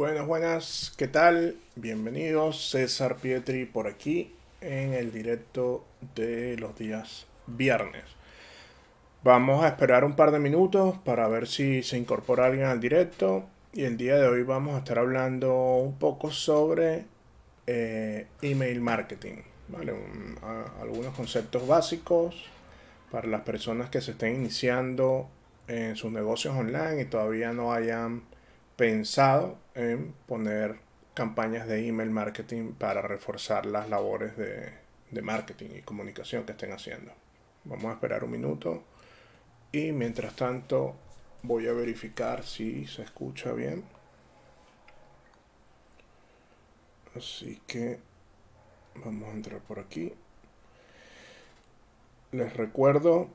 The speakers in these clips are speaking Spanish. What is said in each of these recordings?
Buenas, buenas, ¿qué tal? Bienvenidos, César Pietri por aquí en el directo de los días viernes. Vamos a esperar un par de minutos para ver si se incorpora alguien al directo y el día de hoy vamos a estar hablando un poco sobre eh, email marketing, algunos conceptos básicos para las personas que se estén iniciando en sus negocios online y todavía no hayan pensado en poner campañas de email marketing para reforzar las labores de, marketing y comunicación que estén haciendo. Vamos a esperar un minuto y mientras tanto voy a verificar si se escucha bien. Así que vamos a entrar por aquí. Les recuerdo,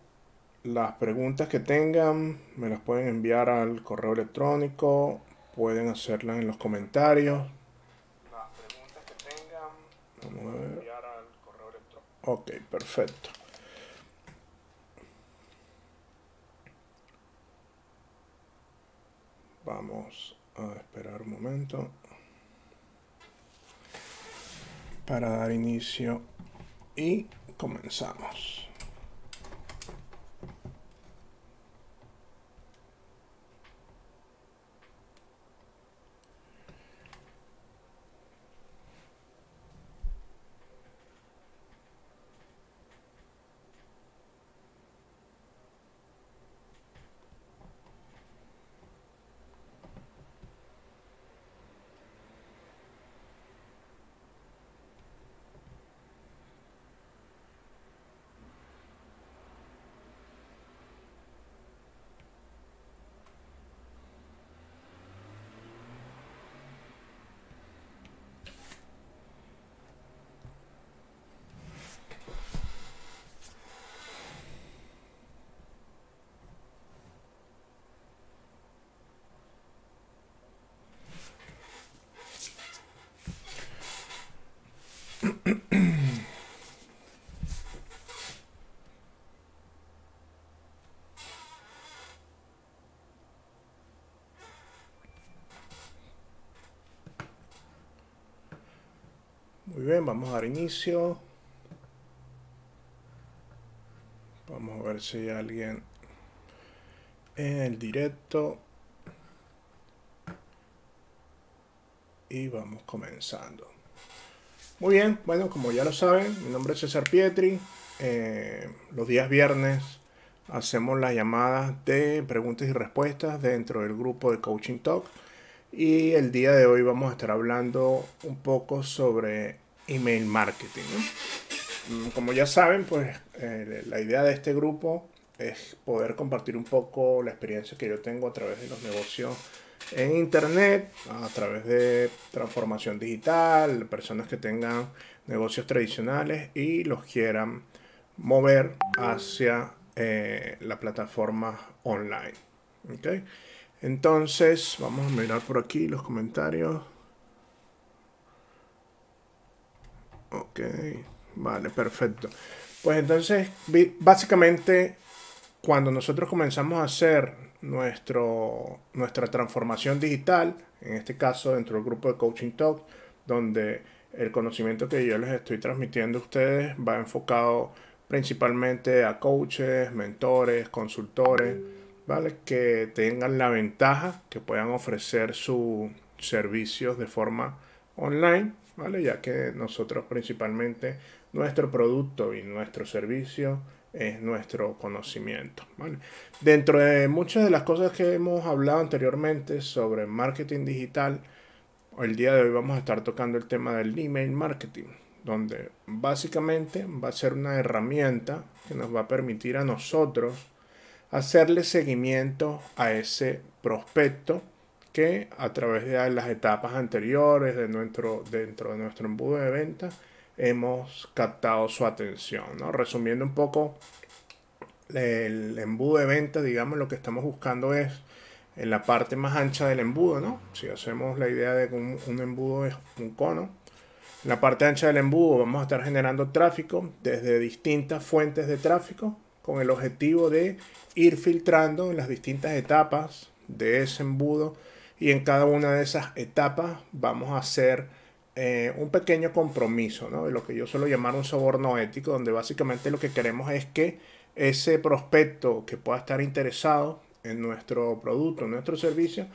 las preguntas que tengan me las pueden enviar al correo electrónico pueden hacerla en los comentarios. Las preguntas que tengan, a al correo electrónico. Ok, perfecto. Vamos a esperar un momento para dar inicio y comenzamos. vamos a dar inicio. Vamos a ver si hay alguien en el directo. Y vamos comenzando. Muy bien, bueno, como ya lo saben, mi nombre es César Pietri. Eh, los días viernes hacemos las llamadas de preguntas y respuestas dentro del grupo de Coaching Talk. Y el día de hoy vamos a estar hablando un poco sobre email marketing. Mm, como ya saben, pues eh, la idea de este grupo es poder compartir un poco la experiencia que yo tengo a través de los negocios en internet, a través de transformación digital, personas que tengan negocios tradicionales y los quieran mover hacia eh, la plataforma online. Entonces, vamos a mirar por aquí los comentarios. Ok, vale, perfecto. Pues entonces, básicamente, cuando nosotros comenzamos a hacer nuestro, nuestra transformación digital, en este caso dentro del grupo de Coaching Talk, donde el conocimiento que yo les estoy transmitiendo a ustedes va enfocado principalmente a coaches, mentores, consultores, ¿vale? Que tengan la ventaja que puedan ofrecer sus servicios de forma online ¿vale? Ya que nosotros principalmente nuestro producto y nuestro servicio es nuestro conocimiento. ¿vale? Dentro de muchas de las cosas que hemos hablado anteriormente sobre marketing digital, el día de hoy vamos a estar tocando el tema del email marketing, donde básicamente va a ser una herramienta que nos va a permitir a nosotros hacerle seguimiento a ese prospecto que a través de las etapas anteriores dentro de nuestro embudo de venta hemos captado su atención. Resumiendo un poco el embudo de venta, digamos, lo que estamos buscando es en la parte más ancha del embudo, Si hacemos la idea de que un embudo es un cono, en la parte ancha del embudo vamos a estar generando tráfico desde distintas fuentes de tráfico con el objetivo de ir filtrando en las distintas etapas de ese embudo y en cada una de esas etapas vamos a hacer eh, un pequeño compromiso, ¿no? lo que yo suelo llamar un soborno ético, donde básicamente lo que queremos es que ese prospecto que pueda estar interesado en nuestro producto, en nuestro servicio,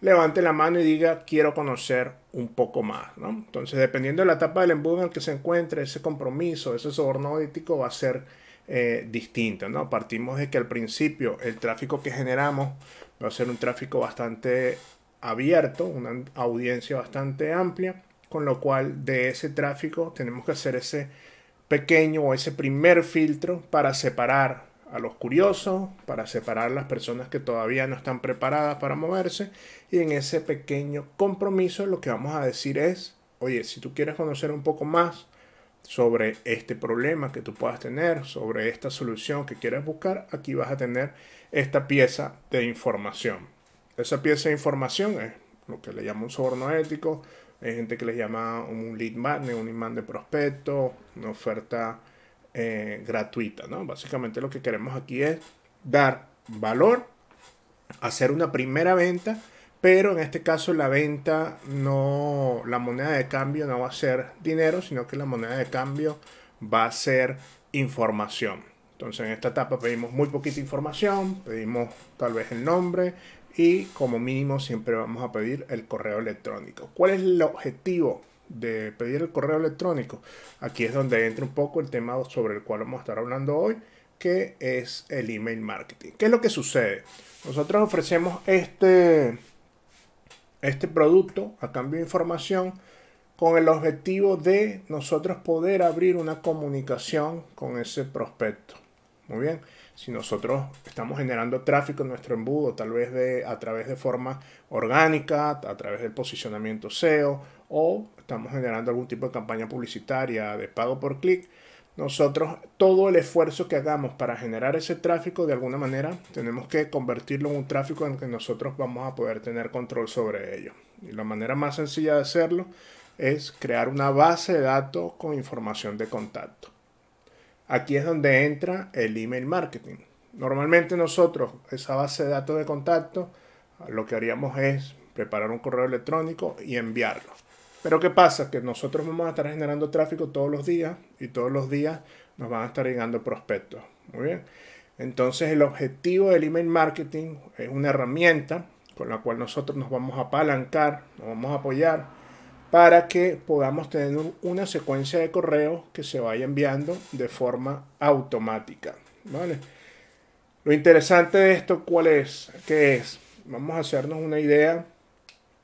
levante la mano y diga quiero conocer un poco más. ¿no? Entonces, dependiendo de la etapa del embudo en el que se encuentre, ese compromiso, ese soborno ético va a ser eh, distinto. ¿no? Partimos de que al principio el tráfico que generamos va a ser un tráfico bastante abierto, una audiencia bastante amplia, con lo cual de ese tráfico tenemos que hacer ese pequeño o ese primer filtro para separar a los curiosos, para separar a las personas que todavía no están preparadas para moverse y en ese pequeño compromiso lo que vamos a decir es, oye, si tú quieres conocer un poco más sobre este problema que tú puedas tener, sobre esta solución que quieres buscar, aquí vas a tener esta pieza de información. Esa pieza de información es lo que le llama un soborno ético, hay gente que le llama un lead magnet, un imán de prospecto, una oferta eh, gratuita, ¿no? Básicamente lo que queremos aquí es dar valor, hacer una primera venta, pero en este caso la venta no, la moneda de cambio no va a ser dinero, sino que la moneda de cambio va a ser información. Entonces en esta etapa pedimos muy poquita información, pedimos tal vez el nombre y como mínimo siempre vamos a pedir el correo electrónico. ¿Cuál es el objetivo de pedir el correo electrónico? Aquí es donde entra un poco el tema sobre el cual vamos a estar hablando hoy, que es el email marketing. ¿Qué es lo que sucede? Nosotros ofrecemos este este producto a cambio de información con el objetivo de nosotros poder abrir una comunicación con ese prospecto. Muy bien, si nosotros estamos generando tráfico en nuestro embudo, tal vez de, a través de forma orgánica, a través del posicionamiento SEO, o estamos generando algún tipo de campaña publicitaria de pago por clic, nosotros todo el esfuerzo que hagamos para generar ese tráfico de alguna manera tenemos que convertirlo en un tráfico en el que nosotros vamos a poder tener control sobre ello. Y la manera más sencilla de hacerlo es crear una base de datos con información de contacto. Aquí es donde entra el email marketing. Normalmente nosotros esa base de datos de contacto lo que haríamos es preparar un correo electrónico y enviarlo. Pero ¿qué pasa? Que nosotros vamos a estar generando tráfico todos los días y todos los días nos van a estar llegando prospectos. Muy bien. Entonces el objetivo del email marketing es una herramienta con la cual nosotros nos vamos a apalancar, nos vamos a apoyar para que podamos tener una secuencia de correos que se vaya enviando de forma automática. ¿vale? Lo interesante de esto, ¿cuál es? ¿Qué es? Vamos a hacernos una idea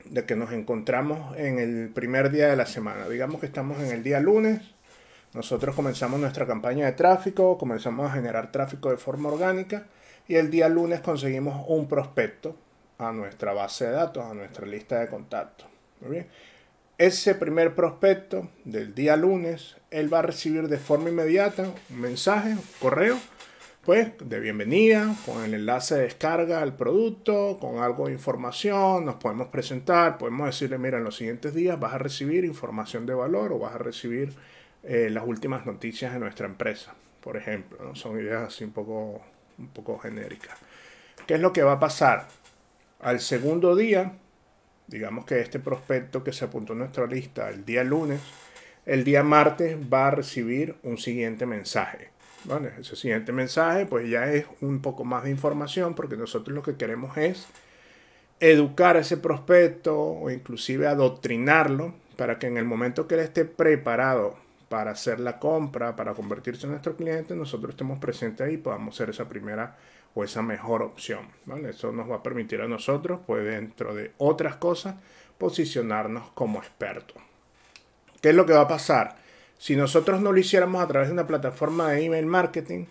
de que nos encontramos en el primer día de la semana. Digamos que estamos en el día lunes. Nosotros comenzamos nuestra campaña de tráfico, comenzamos a generar tráfico de forma orgánica y el día lunes conseguimos un prospecto a nuestra base de datos, a nuestra lista de contactos. bien. Ese primer prospecto del día lunes, él va a recibir de forma inmediata un mensaje, un correo, pues de bienvenida, con el enlace de descarga al producto, con algo de información, nos podemos presentar, podemos decirle, mira, en los siguientes días vas a recibir información de valor o vas a recibir eh, las últimas noticias de nuestra empresa, por ejemplo. Son ideas así un poco, un poco genéricas. ¿Qué es lo que va a pasar? Al segundo día, digamos que este prospecto que se apuntó en nuestra lista el día lunes, el día martes va a recibir un siguiente mensaje ese siguiente mensaje pues ya es un poco más de información porque nosotros lo que queremos es educar a ese prospecto o inclusive adoctrinarlo para que en el momento que él esté preparado para hacer la compra, para convertirse en nuestro cliente, nosotros estemos presentes ahí y podamos ser esa primera o esa mejor opción. Eso nos va a permitir a nosotros, pues dentro de otras cosas, posicionarnos como expertos. ¿Qué es lo que va a pasar? Si nosotros no lo hiciéramos a través de una plataforma de email marketing,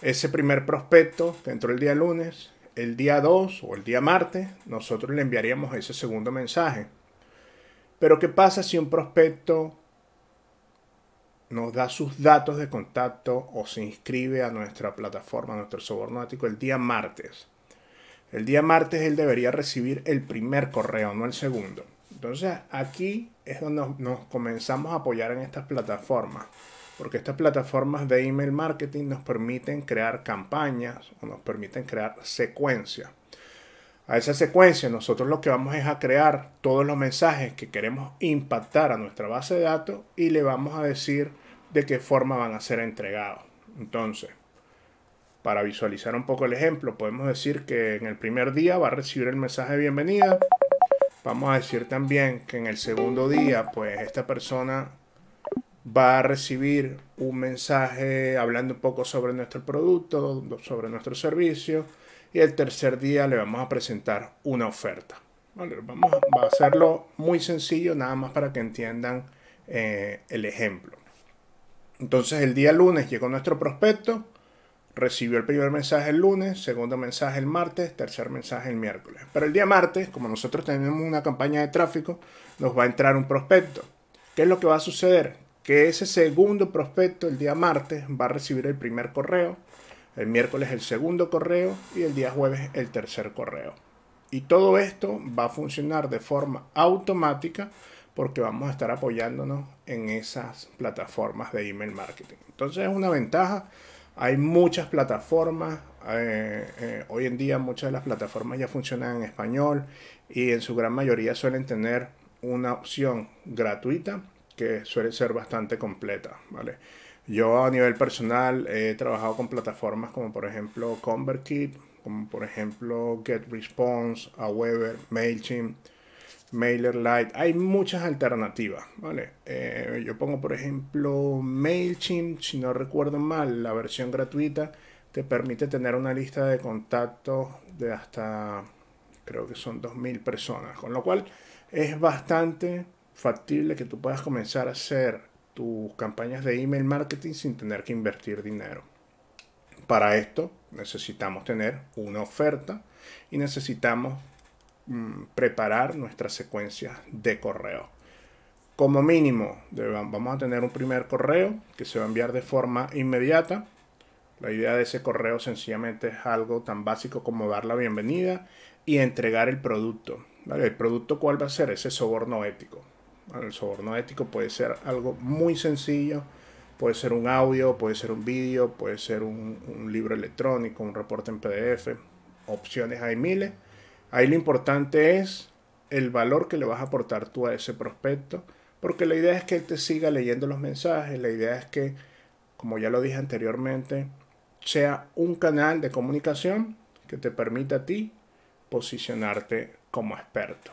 ese primer prospecto dentro del día lunes, el día 2 o el día martes, nosotros le enviaríamos ese segundo mensaje. Pero ¿qué pasa si un prospecto nos da sus datos de contacto o se inscribe a nuestra plataforma, a nuestro sobornático, el día martes? El día martes él debería recibir el primer correo, no el segundo. Entonces aquí es donde nos, comenzamos a apoyar en estas plataformas, porque estas plataformas de email marketing nos permiten crear campañas o nos permiten crear secuencias. A esa secuencia nosotros lo que vamos es a crear todos los mensajes que queremos impactar a nuestra base de datos y le vamos a decir de qué forma van a ser entregados. Entonces, para visualizar un poco el ejemplo, podemos decir que en el primer día va a recibir el mensaje de bienvenida, Vamos a decir también que en el segundo día, pues esta persona va a recibir un mensaje hablando un poco sobre nuestro producto, sobre nuestro servicio. Y el tercer día le vamos a presentar una oferta. vamos a hacerlo muy sencillo, nada más para que entiendan eh, el ejemplo. Entonces el día lunes llegó nuestro prospecto recibió el primer mensaje el lunes, segundo mensaje el martes, tercer mensaje el miércoles. Pero el día martes, como nosotros tenemos una campaña de tráfico, nos va a entrar un prospecto. ¿Qué es lo que va a suceder? Que ese segundo prospecto el día martes va a recibir el primer correo, el miércoles el segundo correo y el día jueves el tercer correo. Y todo esto va a funcionar de forma automática porque vamos a estar apoyándonos en esas plataformas de email marketing. Entonces es una ventaja hay muchas plataformas, eh, eh, hoy en día muchas de las plataformas ya funcionan en español y en su gran mayoría suelen tener una opción gratuita que suele ser bastante completa, ¿vale? Yo a nivel personal he trabajado con plataformas como por ejemplo ConvertKit, como por ejemplo GetResponse, Aweber, MailChimp, Mailer Lite. Hay muchas alternativas, ¿vale? Eh, yo pongo, por ejemplo, MailChimp, si no recuerdo mal, la versión gratuita te permite tener una lista de contactos de hasta, creo que son 2.000 personas, con lo cual es bastante factible que tú puedas comenzar a hacer tus campañas de email marketing sin tener que invertir dinero. Para esto necesitamos tener una oferta y necesitamos Mm, preparar nuestras secuencias de correo. Como mínimo, vamos a tener un primer correo que se va a enviar de forma inmediata. La idea de ese correo sencillamente es algo tan básico como dar la bienvenida y entregar el producto. ¿El producto cuál va a ser? Ese soborno ético. El soborno ético puede ser algo muy sencillo, puede ser un audio, puede ser un vídeo, puede ser un libro electrónico, un reporte en PDF, opciones hay miles. Ahí lo importante es el valor que le vas a aportar tú a ese prospecto, porque la idea es que él te siga leyendo los mensajes, la idea es que, como ya lo dije anteriormente, sea un canal de comunicación que te permita a ti posicionarte como experto.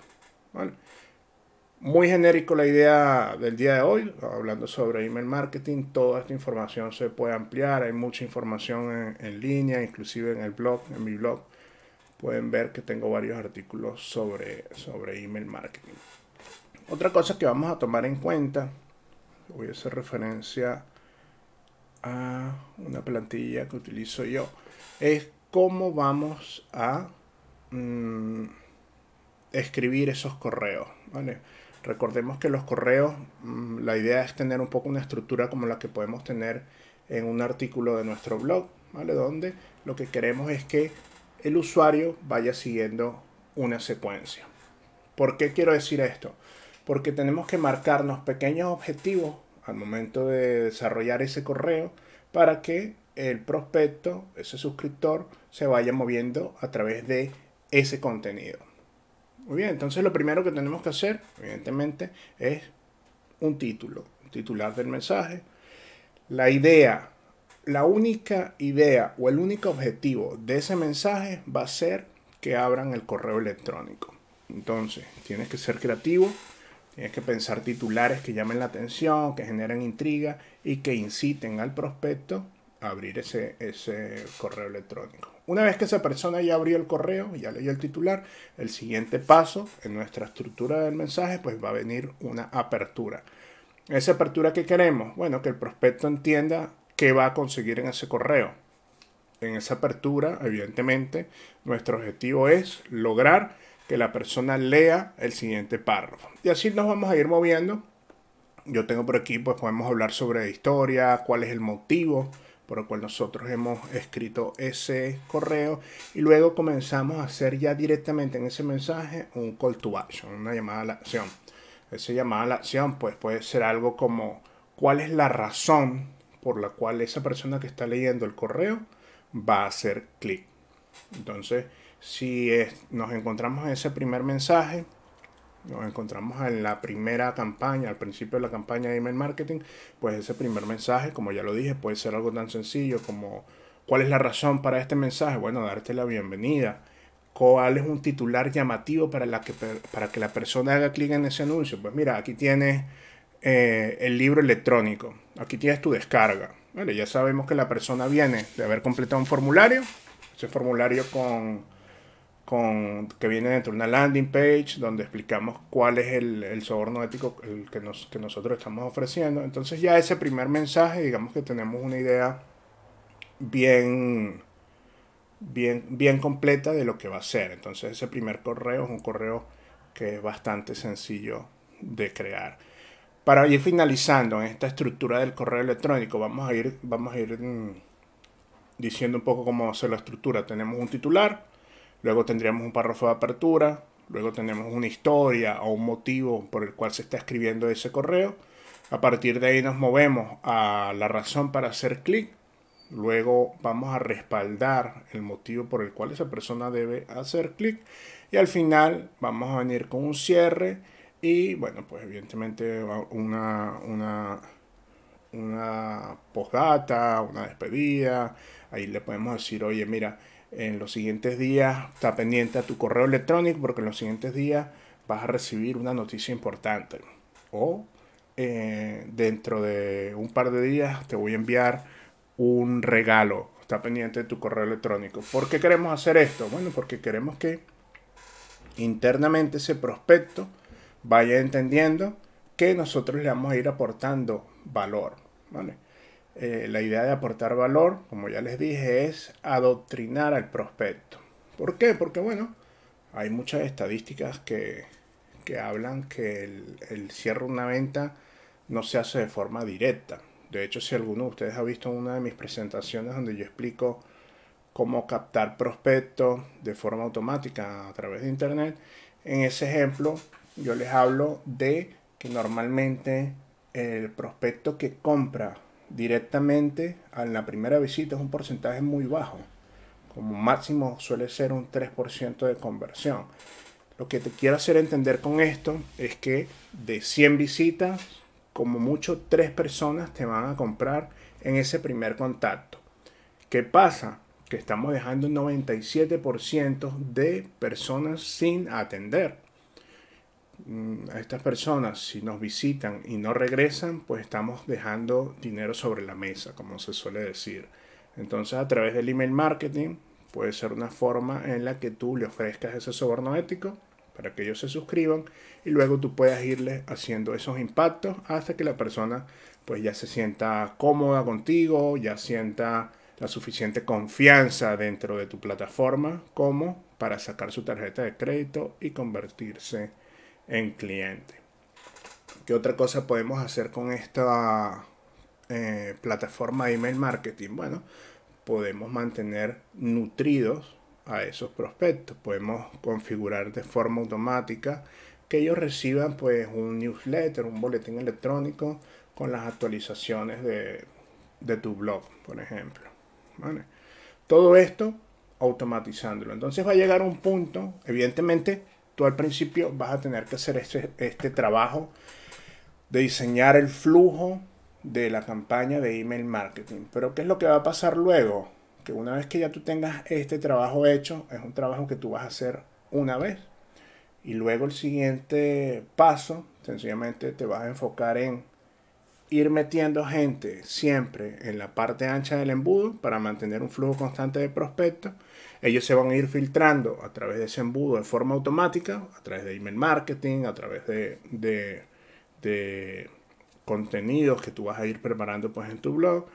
Muy genérico la idea del día de hoy, hablando sobre email marketing. Toda esta información se puede ampliar, hay mucha información en línea, inclusive en el blog, en mi blog pueden ver que tengo varios artículos sobre, sobre email marketing. Otra cosa que vamos a tomar en cuenta, voy a hacer referencia a una plantilla que utilizo yo, es cómo vamos a mm, escribir esos correos. Recordemos que los correos, mm, la idea es tener un poco una estructura como la que podemos tener en un artículo de nuestro blog, ¿vale? donde lo que queremos es que el usuario vaya siguiendo una secuencia. ¿Por qué quiero decir esto? Porque tenemos que marcarnos pequeños objetivos al momento de desarrollar ese correo para que el prospecto, ese suscriptor, se vaya moviendo a través de ese contenido. Muy bien, entonces lo primero que tenemos que hacer, evidentemente, es un título, un titular del mensaje, la idea la única idea o el único objetivo de ese mensaje va a ser que abran el correo electrónico. Entonces, tienes que ser creativo, tienes que pensar titulares que llamen la atención, que generen intriga y que inciten al prospecto a abrir ese, ese correo electrónico. Una vez que esa persona ya abrió el correo, ya leyó el titular, el siguiente paso en nuestra estructura del mensaje, pues va a venir una apertura. Esa apertura que queremos, bueno, que el prospecto entienda qué va a conseguir en ese correo. En esa apertura, evidentemente, nuestro objetivo es lograr que la persona lea el siguiente párrafo. Y así nos vamos a ir moviendo. Yo tengo por aquí, pues podemos hablar sobre historia, cuál es el motivo por el cual nosotros hemos escrito ese correo y luego comenzamos a hacer ya directamente en ese mensaje un call to action, una llamada a la acción. Esa llamada a la acción pues puede ser algo como cuál es la razón por la cual esa persona que está leyendo el correo va a hacer clic. Entonces, si nos encontramos en ese primer mensaje, nos encontramos en la primera campaña, al principio de la campaña de email marketing, pues ese primer mensaje, como ya lo dije, puede ser algo tan sencillo como ¿cuál es la razón para este mensaje? Bueno, darte la bienvenida. ¿Cuál es un titular llamativo para, que, para que la persona haga clic en ese anuncio? Pues mira, aquí tienes eh, el libro electrónico. Aquí tienes tu descarga. ya sabemos que la persona viene de haber completado un formulario. Ese formulario con, con que viene dentro de una landing page donde explicamos cuál es el, soborno ético que, que nosotros estamos ofreciendo. Entonces ya ese primer mensaje, digamos que tenemos una idea bien, bien, bien completa de lo que va a ser. Entonces ese primer correo es un correo que es bastante sencillo de crear para ir finalizando en esta estructura del correo electrónico, vamos a ir, vamos a ir mm, diciendo un poco cómo ser la estructura. Tenemos un titular, luego tendríamos un párrafo de apertura, luego tenemos una historia o un motivo por el cual se está escribiendo ese correo. A partir de ahí nos movemos a la razón para hacer clic. Luego vamos a respaldar el motivo por el cual esa persona debe hacer clic. Y al final vamos a venir con un cierre y bueno, pues evidentemente una, una, una postdata, una despedida. Ahí le podemos decir, oye, mira, en los siguientes días está pendiente a tu correo electrónico porque en los siguientes días vas a recibir una noticia importante. O eh, dentro de un par de días te voy a enviar un regalo. Está pendiente de tu correo electrónico. ¿Por qué queremos hacer esto? Bueno, porque queremos que internamente ese prospecto vaya entendiendo que nosotros le vamos a ir aportando valor. ¿vale? Eh, la idea de aportar valor, como ya les dije, es adoctrinar al prospecto. ¿Por qué? Porque bueno, hay muchas estadísticas que, hablan que el, el cierre de una venta no se hace de forma directa. De hecho, si alguno de ustedes ha visto una de mis presentaciones donde yo explico cómo captar prospectos de forma automática a través de Internet, en ese ejemplo yo les hablo de que normalmente el prospecto que compra directamente en la primera visita es un porcentaje muy bajo. Como máximo suele ser un 3% de conversión. Lo que te quiero hacer entender con esto es que de 100 visitas, como mucho 3 personas te van a comprar en ese primer contacto. ¿Qué pasa? Que estamos dejando un 97% de personas sin atender. Mm, a estas personas, si nos visitan y no regresan, pues estamos dejando dinero sobre la mesa, como se suele decir. Entonces, a través del email marketing, puede ser una forma en la que tú le ofrezcas ese soborno ético para que ellos se suscriban y luego tú puedas irle haciendo esos impactos hasta que la persona pues ya se sienta cómoda contigo, ya sienta la suficiente confianza dentro de tu plataforma como para sacar su tarjeta de crédito y convertirse en cliente. ¿Qué otra cosa podemos hacer con esta eh, plataforma de email marketing? Bueno, podemos mantener nutridos a esos prospectos. Podemos configurar de forma automática que ellos reciban pues un newsletter, un boletín electrónico con las actualizaciones de, tu blog, por ejemplo. Todo esto automatizándolo. Entonces va a llegar un punto, evidentemente tú al principio vas a tener que hacer este, este trabajo de diseñar el flujo de la campaña de email marketing. Pero ¿qué es lo que va a pasar luego? Que una vez que ya tú tengas este trabajo hecho, es un trabajo que tú vas a hacer una vez. Y luego el siguiente paso, sencillamente te vas a enfocar en ir metiendo gente siempre en la parte ancha del embudo para mantener un flujo constante de prospectos ellos se van a ir filtrando a través de ese embudo de forma automática, a través de email marketing, a través de, de, contenidos que tú vas a ir preparando pues en tu blog,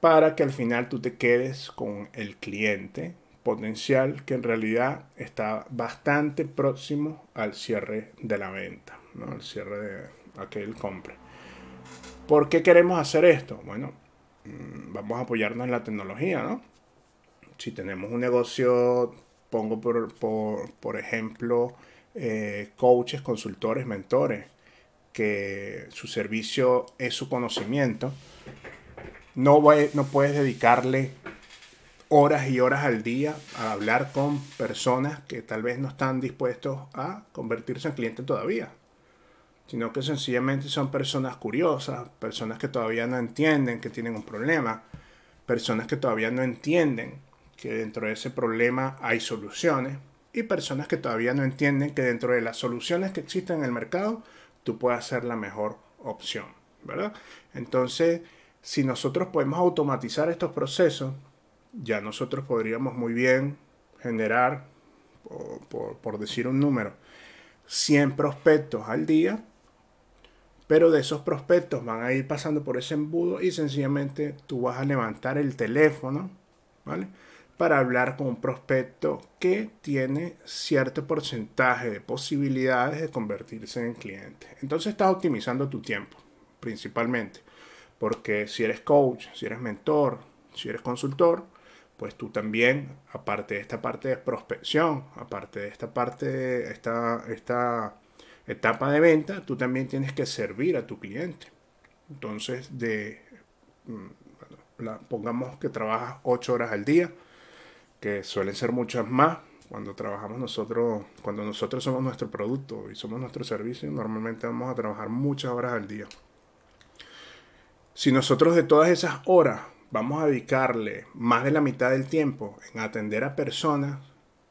para que al final tú te quedes con el cliente potencial que en realidad está bastante próximo al cierre de la venta, ¿no? al cierre de aquel compre. ¿Por qué queremos hacer esto? Bueno, mm, vamos a apoyarnos en la tecnología, ¿no? si tenemos un negocio, pongo por, por, ejemplo, eh, coaches, consultores, mentores, que su servicio es su conocimiento, no, no puedes dedicarle horas y horas al día a hablar con personas que tal vez no están dispuestos a convertirse en clientes todavía, sino que sencillamente son personas curiosas, personas que todavía no entienden que tienen un problema, personas que todavía no entienden que dentro de ese problema hay soluciones y personas que todavía no entienden que dentro de las soluciones que existen en el mercado, tú puedes ser la mejor opción, ¿verdad? Entonces, si nosotros podemos automatizar estos procesos, ya nosotros podríamos muy bien generar, por, por decir un número, 100 prospectos al día, pero de esos prospectos van a ir pasando por ese embudo y sencillamente tú vas a levantar el teléfono, ¿vale? para hablar con un prospecto que tiene cierto porcentaje de posibilidades de convertirse en cliente. Entonces estás optimizando tu tiempo, principalmente, porque si eres coach, si eres mentor, si eres consultor, pues tú también, aparte de esta parte de prospección, aparte de esta parte, de esta, etapa de venta, tú también tienes que servir a tu cliente. Entonces, de, mm, pongamos que trabajas 8 horas al día, que suelen ser muchas más cuando trabajamos nosotros, cuando nosotros somos nuestro producto y somos nuestro servicio, normalmente vamos a trabajar muchas horas al día. Si nosotros de todas esas horas vamos a dedicarle más de la mitad del tiempo en atender a personas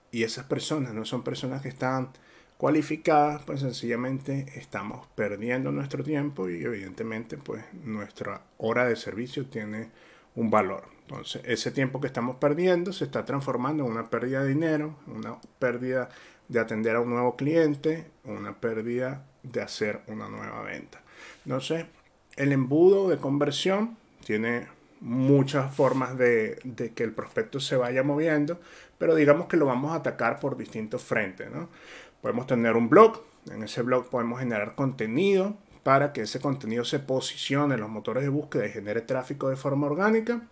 y esas personas no son personas que están cualificadas, pues sencillamente estamos perdiendo nuestro tiempo y evidentemente pues nuestra hora de servicio tiene un valor. Entonces, ese tiempo que estamos perdiendo se está transformando en una pérdida de dinero, una pérdida de atender a un nuevo cliente, una pérdida de hacer una nueva venta. Entonces, el embudo de conversión tiene muchas formas de, que el prospecto se vaya moviendo, pero digamos que lo vamos a atacar por distintos frentes. Podemos tener un blog, en ese blog podemos generar contenido para que ese contenido se posicione en los motores de búsqueda y genere tráfico de forma orgánica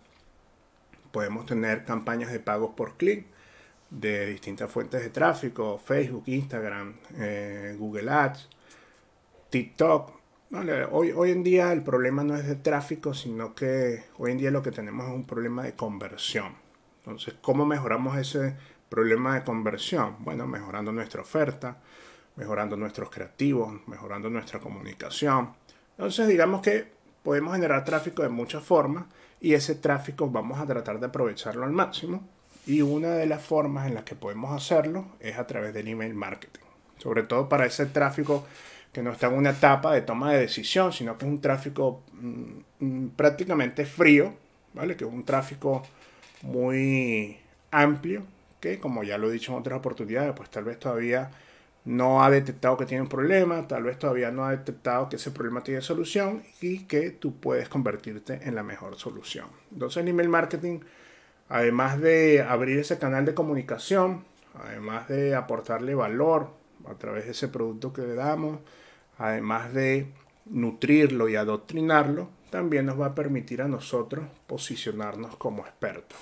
podemos tener campañas de pagos por clic de distintas fuentes de tráfico, Facebook, Instagram, eh, Google Ads, TikTok. hoy, hoy en día el problema no es de tráfico, sino que hoy en día lo que tenemos es un problema de conversión. Entonces, ¿cómo mejoramos ese problema de conversión? Bueno, mejorando nuestra oferta, mejorando nuestros creativos, mejorando nuestra comunicación. Entonces, digamos que podemos generar tráfico de muchas formas y ese tráfico vamos a tratar de aprovecharlo al máximo. Y una de las formas en las que podemos hacerlo es a través del email marketing. Sobre todo para ese tráfico que no está en una etapa de toma de decisión, sino que es un tráfico mm, mm, prácticamente frío, ¿vale? Que es un tráfico muy amplio, que como ya lo he dicho en otras oportunidades, pues tal vez todavía no ha detectado que tiene un problema, tal vez todavía no ha detectado que ese problema tiene solución y que tú puedes convertirte en la mejor solución. Entonces el email marketing, además de abrir ese canal de comunicación, además de aportarle valor a través de ese producto que le damos, además de nutrirlo y adoctrinarlo, también nos va a permitir a nosotros posicionarnos como expertos.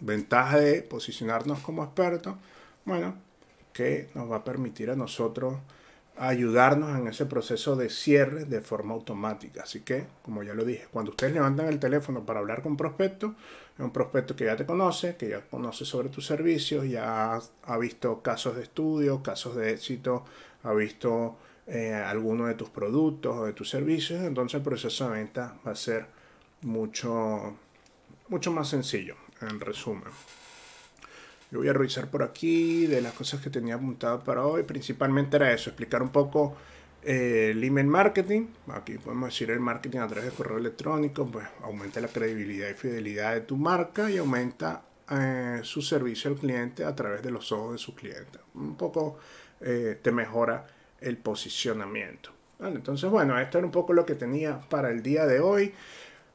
Ventaja de posicionarnos como expertos, bueno, que nos va a permitir a nosotros ayudarnos en ese proceso de cierre de forma automática. Así que, como ya lo dije, cuando ustedes levantan el teléfono para hablar con un prospecto, es un prospecto que ya te conoce, que ya conoce sobre tus servicios, ya ha visto casos de estudio, casos de éxito, ha visto algunos eh, alguno de tus productos o de tus servicios, entonces el proceso de venta va a ser mucho, mucho más sencillo, en resumen. Yo voy a revisar por aquí de las cosas que tenía apuntado para hoy. Principalmente era eso, explicar un poco eh, el email marketing. Aquí podemos decir el marketing a través de correo electrónico, pues aumenta la credibilidad y fidelidad de tu marca y aumenta eh, su servicio al cliente a través de los ojos de su clientes. Un poco eh, te mejora el posicionamiento. entonces, bueno, esto era un poco lo que tenía para el día de hoy.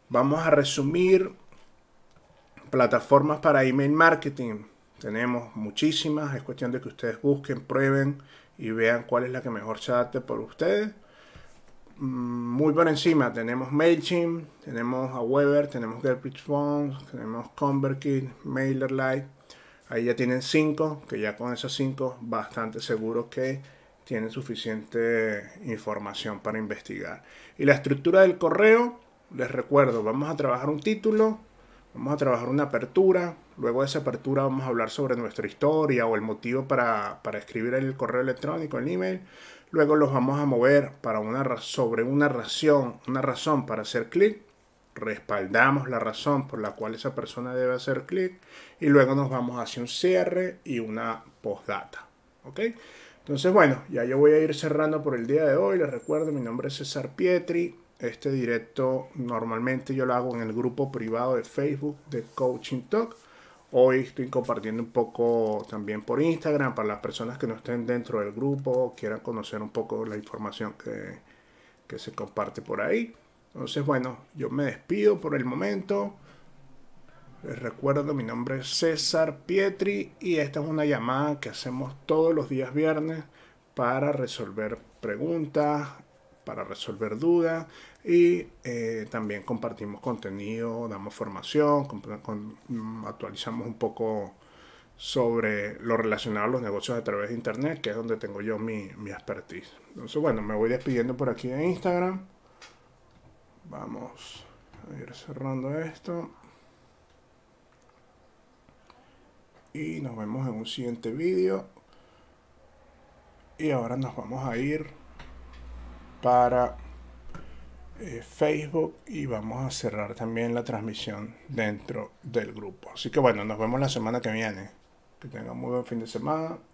Vamos a resumir plataformas para email marketing tenemos muchísimas, es cuestión de que ustedes busquen, prueben y vean cuál es la que mejor se adapte por ustedes. Mm, muy por encima, tenemos MailChimp, tenemos a Weber, tenemos GetResponse tenemos ConvertKit, MailerLite. Ahí ya tienen cinco, que ya con esas cinco, bastante seguro que tienen suficiente información para investigar. Y la estructura del correo, les recuerdo, vamos a trabajar un título, Vamos a trabajar una apertura, luego de esa apertura vamos a hablar sobre nuestra historia o el motivo para, para escribir el correo electrónico, el email. Luego los vamos a mover para una, sobre una razón, una razón para hacer clic. Respaldamos la razón por la cual esa persona debe hacer clic. Y luego nos vamos hacia un cierre y una postdata. ¿Ok? Entonces, bueno, ya yo voy a ir cerrando por el día de hoy. Les recuerdo, mi nombre es César Pietri. Este directo normalmente yo lo hago en el grupo privado de Facebook de Coaching Talk. Hoy estoy compartiendo un poco también por Instagram para las personas que no estén dentro del grupo, quieran conocer un poco la información que, se comparte por ahí. Entonces, bueno, yo me despido por el momento. Les recuerdo, mi nombre es César Pietri y esta es una llamada que hacemos todos los días viernes para resolver preguntas, para resolver dudas y eh, también compartimos contenido, damos formación, mm, actualizamos un poco sobre lo relacionado a los negocios a través de Internet, que es donde tengo yo mi, mi expertise. Entonces, bueno, me voy despidiendo por aquí de Instagram. Vamos a ir cerrando esto. Y nos vemos en un siguiente vídeo. Y ahora nos vamos a ir para... Eh, Facebook y vamos a cerrar también la transmisión dentro del grupo. Así que bueno, nos vemos la semana que viene. Que tengan muy buen fin de semana.